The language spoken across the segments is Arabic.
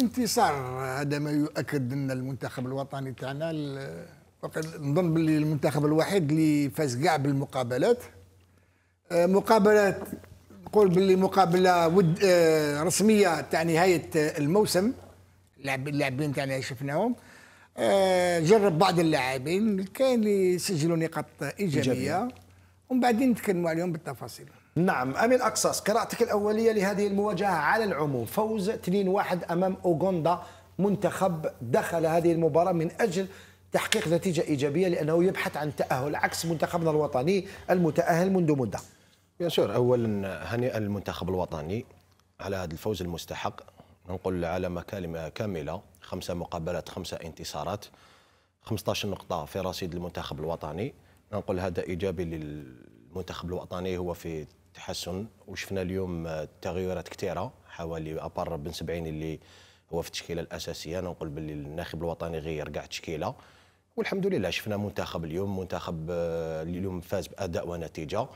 انتصار هذا ما يؤكد ان المنتخب الوطني تاعنا نظن باللي المنتخب الوحيد اللي فاز كاع بالمقابلات آه، مقابلات نقول باللي مقابله ود آه، رسميه تاع نهايه الموسم اللاعبين تاعنا شفناهم آه، جرب بعض اللاعبين كاين اللي سجلوا نقاط ايجابيه, إيجابية. ومن بعدين نتكلموا عليهم بالتفاصيل نعم أمين أقصص قراءتك الأولية لهذه المواجهة على العموم فوز 2-1 أمام أوغندا منتخب دخل هذه المباراة من أجل تحقيق نتيجة إيجابية لأنه يبحث عن تأهل عكس منتخبنا الوطني المتأهل منذ مدة يا شور أولا هنيئا للمنتخب الوطني على هذا الفوز المستحق نقول على مكالمة كاملة خمسة مقابلات خمسة انتصارات 15 نقطة في رصيد المنتخب الوطني نقول هذا إيجابي للمنتخب الوطني هو في تحسن وشفنا اليوم آه، تغيرات كثيره حوالي ابار بن 70 اللي هو في التشكيله الاساسيه انا نقول باللي الناخب الوطني غير كاع التشكيله والحمد لله شفنا منتخب اليوم منتخب آه، اليوم فاز باداء ونتيجه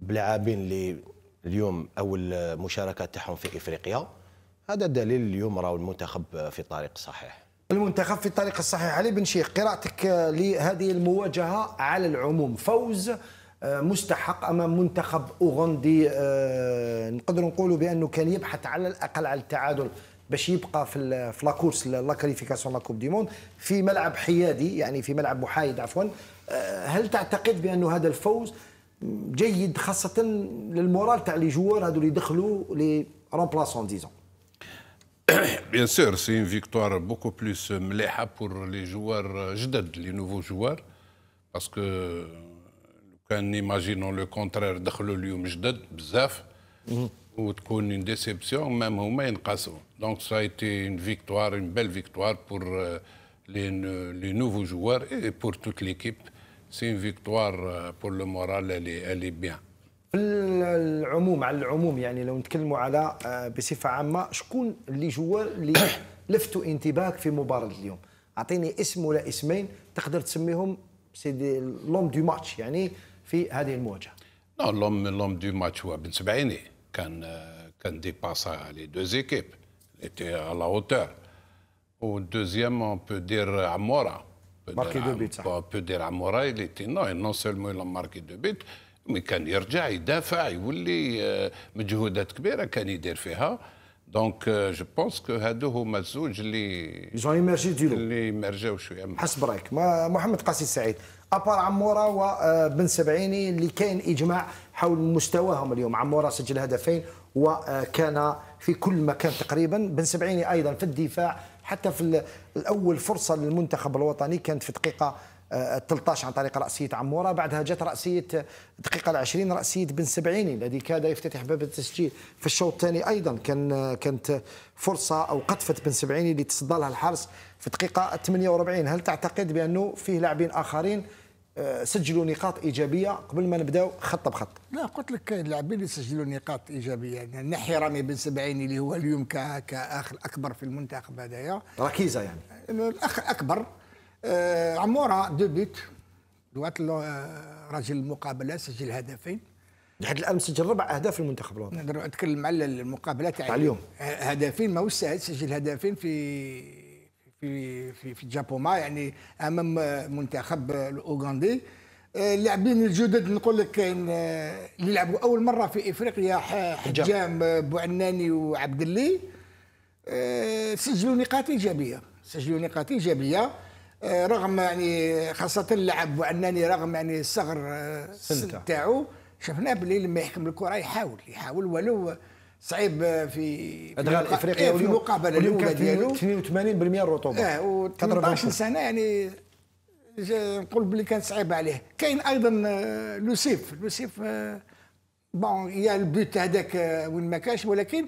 بلاعبين اللي اليوم اول آه، مشاركه تاعهم في افريقيا هذا دليل اليوم راهو المنتخب في الطريق الصحيح المنتخب في الطريق الصحيح علي بن شيخ قراءتك لهذه المواجهه على العموم فوز مستحق امام منتخب اوغندي آه، نقدروا نقولوا بانه كان يبحث على الاقل على التعادل باش يبقى في في لاكورس لا كاليفيكاسيون لا كوب دي موند في ملعب حيادي يعني في ملعب محايد عفوا آه، هل تعتقد بانه هذا الفوز جيد خاصة للمورال تاع لي جوار هذو اللي دخلوا لي رومبلاسون ديزون بيان سور سي ان فيكتوار بوكو بلوس مليحه بور لي جوار جدد لي نوفو جوار باسكو كان ايماجينون لو كونترير دخلوا اليوم جدد بزاف وتكون اون ديسيبسيون ميم هما ينقصوا دونك سا ايتي اون فيكتوار اون بيل فيكتوار بور لي لي نوفو جوار اي بور توت ليكيب سي اون فيكتوار بور لو مورال الي الي بيان في العموم على العموم يعني لو نتكلموا على آه، بصفه عامه شكون اللي جوار اللي لفتوا انتباهك في مباراه اليوم اعطيني اسم ولا اسمين تقدر تسميهم سي لوم دو ماتش يعني في هذه المواجهه نو لوم لوم دو ماتش هو بن سبعيني كان كان دي باسا لي دو زيكيب ايتي ا لا اوتور و دوزيام اون بو دير عمورا ماركي دو بيت صح بو دير عمورا اللي تي نو نو سولمون لا ماركي دو بيت مي كان يرجع يدافع يولي مجهودات كبيره كان يدير فيها دونك جو بونس كو هادو هما الزوج اللي جون ايمرجي ديالو اللي مرجاو شويه حسب رايك محمد قاسي السعيد ابار عموره وبن سبعيني اللي كاين اجماع حول مستواهم اليوم عموره سجل هدفين وكان في كل مكان تقريبا بن سبعيني ايضا في الدفاع حتى في الاول فرصه للمنتخب الوطني كانت في دقيقه 13 عن طريق رأسية عمورة بعدها جت رأسية دقيقة العشرين رأسية بن سبعيني الذي كاد يفتتح باب التسجيل في الشوط الثاني أيضا كان كانت فرصة أو قطفة بن سبعيني اللي تصدى لها الحارس في دقيقة 48 هل تعتقد بأنه فيه لاعبين آخرين آه، سجلوا نقاط ايجابيه قبل ما نبداو خط بخط لا قلت لك اللاعبين اللي سجلوا نقاط ايجابيه يعني نحي رامي بن سبعيني اللي هو اليوم كاخ الاكبر في المنتخب هذايا ركيزه يعني آه، الاخ الاكبر آه، عموره دو بيت دوات آه، راجل المقابله سجل هدفين لحد الان سجل ربع اهداف في المنتخب الوطني نقدر نتكلم على المقابله تاع اليوم هدفين ماهوش سهل سجل هدفين في في في في جابوما يعني امام منتخب الاوغندي آه، اللاعبين الجدد نقول لك كاين اللي لعبوا اول مره في افريقيا حجام بوعناني وعبد اللي سجلوا نقاط ايجابيه سجلوا نقاط ايجابيه آه، رغم يعني خاصه اللعب وانني رغم يعني الصغر آه، السن تاعو شفناه بلي لما يحكم الكره يحاول يحاول ولو صعيب آه، في ادغال افريقيا في المقابله الاولى ديالو 82% الرطوبه اه و 18 سنه يعني نقول بلي كان صعيب عليه كاين ايضا لوسيف لوسيف بون يا البيت هذاك وين ما كانش ولكن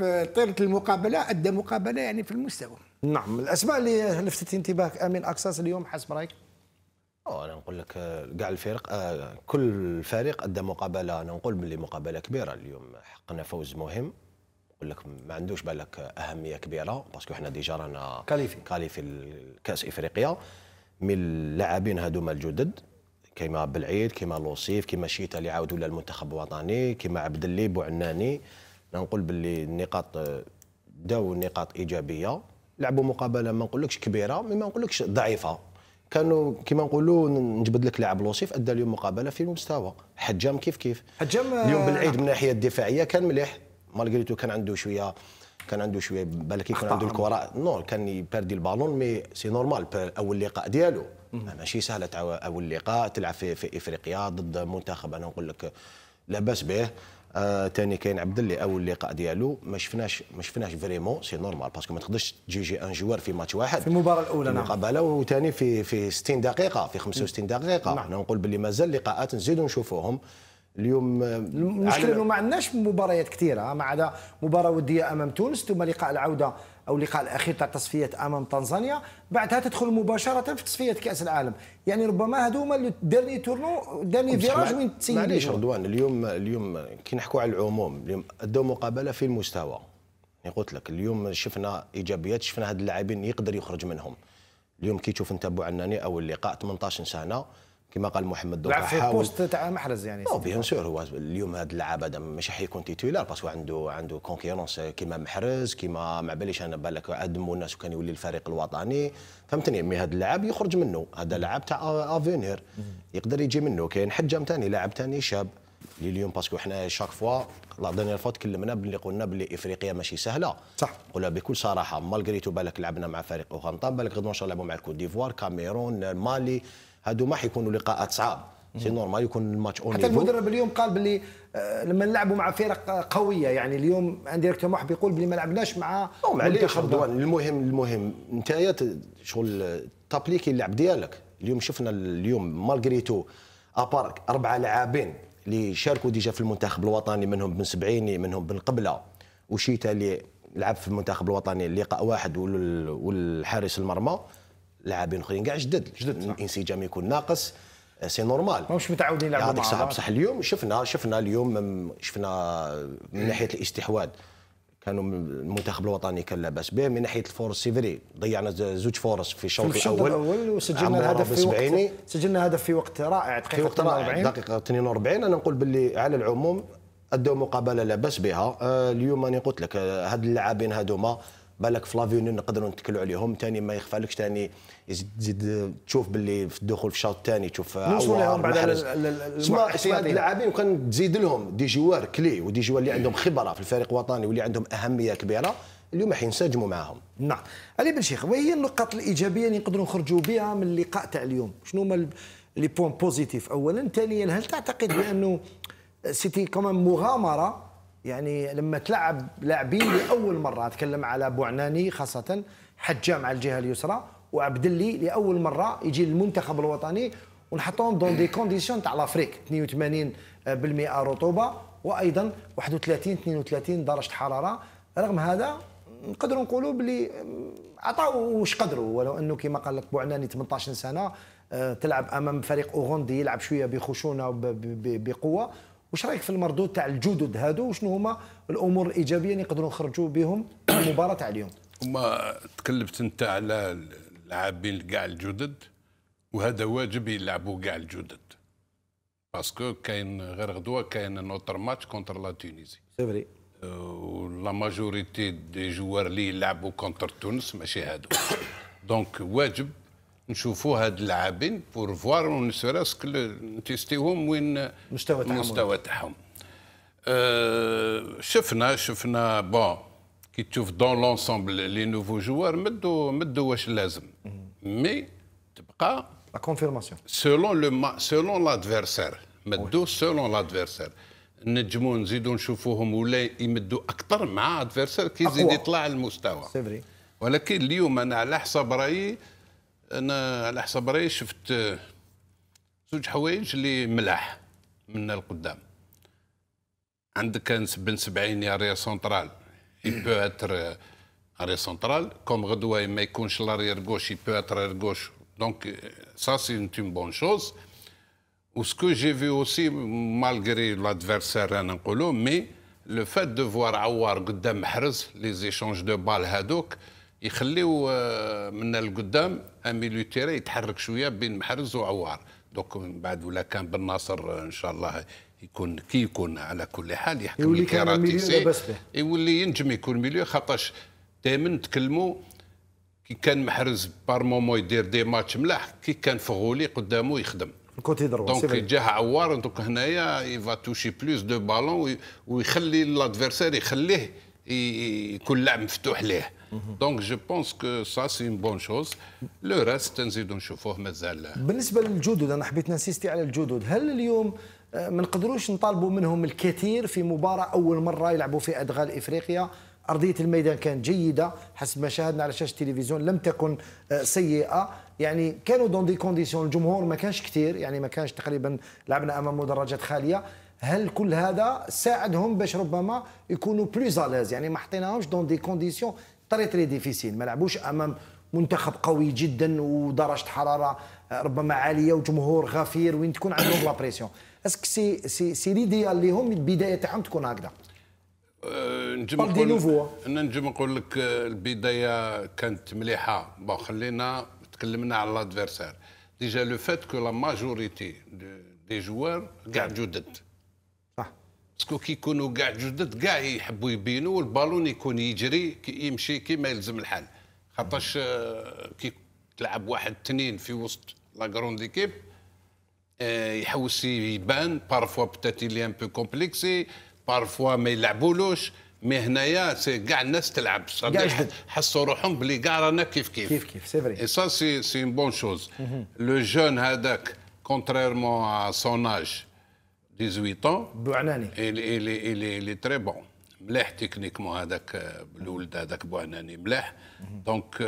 في طيله المقابله ادى مقابله يعني في المستوى نعم الاسماء اللي لفتت انتباهك امين اكساس اليوم حسب رايك انا نقول لك كاع آه، الفرق آه، كل فريق ادى مقابله انا نقول بلي مقابله كبيره اليوم حقنا فوز مهم نقول لك ما عندوش بالك اهميه كبيره باسكو حنا ديجا رانا كاليفي كاليفي لكاس افريقيا من اللاعبين هذوما الجدد كيما بالعيد كيما لوصيف كيما شيتا اللي عاودوا للمنتخب الوطني كيما عبد اللي بوعناني نقول باللي النقاط آه، داو نقاط ايجابيه لعبوا مقابله ما نقولكش كبيره مي ما نقولكش ضعيفه كانوا كما نقولوا نجبد لك لاعب لوصيف ادى اليوم مقابله في المستوى حجام كيف كيف حجام آه، اليوم بالعيد من الناحيه الدفاعيه كان مليح مالغريتو كان عنده شويه كان عنده شويه بالك يكون عنده الكره نو كان يبردي البالون مي سي نورمال اول لقاء ديالو ماشي سهله اول لقاء تلعب في, في افريقيا ضد منتخب انا نقول لك لاباس به ثاني آه، كاين عبد اللي اول لقاء ديالو ما شفناش ما شفناش فريمون سي نورمال باسكو ما تقدرش تجي جي ان جوار في ماتش واحد في المباراه الاولى نعم مقابله وثاني في في 60 دقيقه في 65 دقيقه نعم. نقول باللي مازال لقاءات نزيدو نشوفوهم اليوم آه، المشكله انه ما عندناش مباريات كثيره آه، ما عدا مباراه وديه امام تونس ثم لقاء العوده او اللقاء الاخير تاع تصفيات امام تنزانيا بعدها تدخل مباشره في تصفيه كاس العالم يعني ربما هادو هما الدرني تورنو الدرني فيراج وين تسيب معليش رضوان اليوم اليوم كي نحكوا على العموم اليوم ادوا مقابله في المستوى يعني قلت لك اليوم شفنا ايجابيات شفنا هاد اللاعبين يقدر يخرج منهم اليوم كي تشوف انت بو عناني اول لقاء 18 سنه كما قال محمد دوكا لعب في البوست تاع محرز يعني او بيان سور هو اليوم هذا اللاعب هذا ماشي حيكون تيتولار باسكو عنده عنده كونكيرونس كيما محرز كيما ما باليش انا بالك ادمو الناس وكان يولي الفريق الوطني فهمتني مي هذا اللاعب يخرج منه هذا لاعب تاع افينير يقدر يجي منه كاين حجام ثاني لاعب ثاني شاب اللي اليوم باسكو حنا شاك فوا لا دانيير فوا تكلمنا باللي قلنا باللي افريقيا ماشي سهله صح قلنا بكل صراحه مالغريتو بالك لعبنا مع فريق اوغنطا بالك غدوه ان شاء الله مع الكوت ديفوار كاميرون مالي هادو ما حيكونوا لقاءات صعاب سي نورمال يكون الماتش اون حتى المدرب اليوم قال باللي آه، لما نلعبوا مع فرق قويه يعني اليوم انديريكتومون واحد بيقول بلي ما لعبناش مع معليش نعم، المهم المهم انت شغل تابليكي آه، اللعب ديالك اليوم شفنا اليوم مالغريتو ابار اربعه لاعبين اللي شاركوا ديجا في المنتخب الوطني منهم بن سبعيني منهم بن قبله وشيتا اللي لعب في المنتخب الوطني لقاء واحد والحارس المرمى لاعبين اخرين كاع جدد جدد الانسجام يكون ناقص آه، سي نورمال ماهوش متعودين يلعبوا يعطيك صح بصح اليوم شفنا شفنا اليوم شفنا من ناحيه الاستحواذ كانوا المنتخب الوطني كان لاباس به من ناحيه الفورس سي فري ضيعنا زوج فورس في الشوط الاول الاول وسجلنا الهدف في وقت سجلنا هدف في وقت رائع دقيقه في وقت رائع دقيقه 42 انا نقول باللي على العموم ادوا مقابله لاباس بها آه، اليوم انا قلت لك آه، هاد اللاعبين هذوما بالك فلافيونين نقدروا نتكلوا عليهم ثاني ما يخفالكش ثاني تزيد تشوف باللي في الدخول في الشوط الثاني تشوف نوصلوا لهم بعد اللاعبين وكان تزيد لهم دي جوار كلي ودي جوار اللي عندهم خبره في الفريق الوطني واللي عندهم اهميه كبيره اليوم حينسجموا معاهم نعم علي بن شيخ وهي النقاط الايجابيه اللي نقدروا نخرجوا بها من اللقاء تاع اليوم شنو هما لي بوان بوزيتيف اولا ثانيا هل تعتقد بانه سيتي كمان مغامره يعني لما تلعب لاعبين لاول مره اتكلم على بوعناني خاصه حجام على الجهه اليسرى وعبد اللي لاول مره يجي للمنتخب الوطني ونحطهم دون دي كونديسيون تاع لافريك 82% رطوبه وايضا 31 32 درجه حراره رغم هذا نقدروا نقولوا بلي عطاو واش قدروا ولو انه كما قال لك بوعناني 18 سنه آه، تلعب امام فريق اوغندي يلعب شويه بخشونه وبقوه واش رايك في المردود تاع الجدد هادو وشنو هما الامور الايجابيه اللي نقدروا نخرجوا بهم المباراه تاع اليوم هما تكلفت انت على اللاعبين كاع الجدد وهذا واجب يلعبوا كاع الجدد باسكو كاين غير غدوه كاين نوتر ماتش كونتر لا تونيزي سي فري ولا ماجوريتي دي جوار اللي يلعبوا كونتر تونس ماشي هادو دونك واجب نشوفوا هاد اللاعبين بور فوار ونسراسك تيستيهم وين مستوى تاعهم مستوى تاعهم أه شفنا شفنا بون كي تشوف دون لونسومبل لي نوفو جوار مدوا مدوا واش لازم مي تبقى لا كونفيرماسيون سولون لو ما سولون لادفيرسير مدوا سولون لادفيرسير نجموا نزيدوا نشوفوهم ولا يمدوا اكثر مع ادفيرسير كيزيد يطلع المستوى سي ولكن اليوم انا على حسب رايي انا على حسب رايي شفت زوج حوايج اللي ملاح من القدام عندك كانس بن سبعين اريا سونترال اي بو اتر اريا سونترال كوم غدوا ما يكونش لاريير غوش اي بو اتر اريير غوش دونك سا سي اون بون شوز و سكو جي في اوسي مالغري لادفيرسير انا نقولو مي لو فات دو فوار عوار قدام محرز لي زيشونج دو بال هادوك يخليو من القدام ان ميليو تيري يتحرك شويه بين محرز وعوار دوك من بعد ولا كان بن ناصر ان شاء الله يكون كي يكون على كل حال يحكم الكراتيسي يولي ينجم يكون ميليو خاطرش دائما نتكلموا كي كان محرز بار مومون يدير دي ماتش ملاح كي كان فغولي قدامه يخدم كوتي دروا دونك جاه عوار دوك هنايا يفا توشي بلوس دو بالون ويخلي لادفيرسير يخليه يكون اللعب مفتوح ليه دونك جو بونس كو سا سي اون بون شوز لو راست نزيدو نشوفوه مازال بالنسبه للجدد انا حبيت نسيستي على الجدد هل اليوم آه، ما نقدروش نطالبوا منهم الكثير في مباراه اول مره يلعبوا في ادغال افريقيا ارضيه الميدان كانت جيده حسب ما شاهدنا على شاشه التلفزيون لم تكن آه، سيئه يعني كانوا دون دي كونديسيون الجمهور ما كانش كثير يعني ما كانش تقريبا لعبنا امام مدرجات خاليه هل كل هذا ساعدهم باش ربما يكونوا بلوز الاز يعني ما حطيناهمش دون دي كونديسيون تري تري ديفيسيل ما لعبوش امام منتخب قوي جدا ودرجه حراره ربما عاليه وجمهور غفير وين تكون عندهم لا بريسيون اسك سي سي سي ليديال ليهم البدايه تاعهم تكون هكذا أه، نجم نقول نجم نقول لك البدايه كانت مليحه بون خلينا تكلمنا على لادفيرسير ديجا لو فات كو لا ماجوريتي دي جوار كاع جدد باسكو كي يكونوا كاع جدد كاع يحبوا يبينوا والبالون يكون يجري كي يمشي كيما يلزم الحال خاطرش كي تلعب واحد اثنين في وسط لا كروند ايكيب يحوس يبان بارفوا بتاتي اللي ان بو كومبليكسي بارفوا ما يلعبولوش مي هنايا سي كاع الناس تلعب حسوا روحهم بلي كاع رانا كيف كيف كيف كيف سي فري اي سا سي سي اون بون شوز لو جون هذاك كونتريرمون ا سون اج 18 ans بوعناني اللي اللي اللي, اللي تري بون ملاح تكنيكمون هذاك الولد هذاك بوعناني ملاح دونك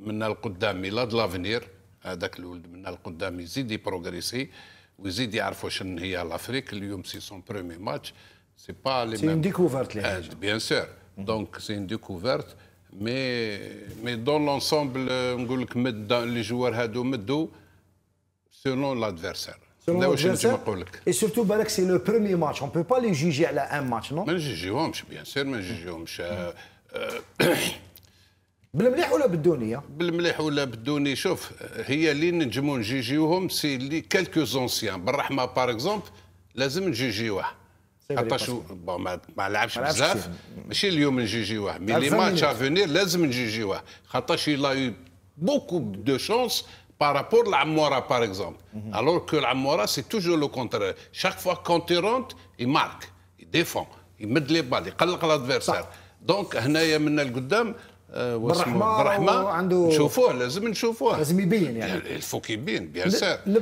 من القدام لا دو لافنير هذاك الولد من القدام يزيد يبروغريسي ويزيد يعرفوا شن هي لافريك اليوم سي سون برومي ماتش سي با لي سي اون ديكوفرت ليه بيان سور دونك سي ديكوفرت مي مي دون لونسومبل نقول لك مد لي جوار هادو مدو سولون لادفيرسير لا واش انت مقولك اي سورتو بالك سي لو برومي ماتش اون بو با لي جوجي على ان ماتش نو ما نجيجيهمش بيان سير ما نجيجيهمش بالمليح ولا بالدونيه بالمليح ولا بالدوني شوف هي اللي نجمو نجيجيوهم سي لي كالكو زونسيان بالرحمه باغ اكزومبل لازم نجيجيوه خاطرش ما, ما لعبش بزاف ماشي اليوم نجيجيوه مي لي ماتش افونير لازم نجيجيوه خاطرش لا يو بوكو دو شونس par rapport à l'Amora, par exemple. Mm -hmm. Alors que l'Amora, c'est toujours le contraire. Chaque fois qu'on te rentre, il marque, il défend, il met les balles, il calque l'adversaire. Donc, il y a هنايا من القدام بالرحمه بالرحمه عنده نشوفوه لازم نشوفوه لازم يبين يعني الفو كيبين بيان سير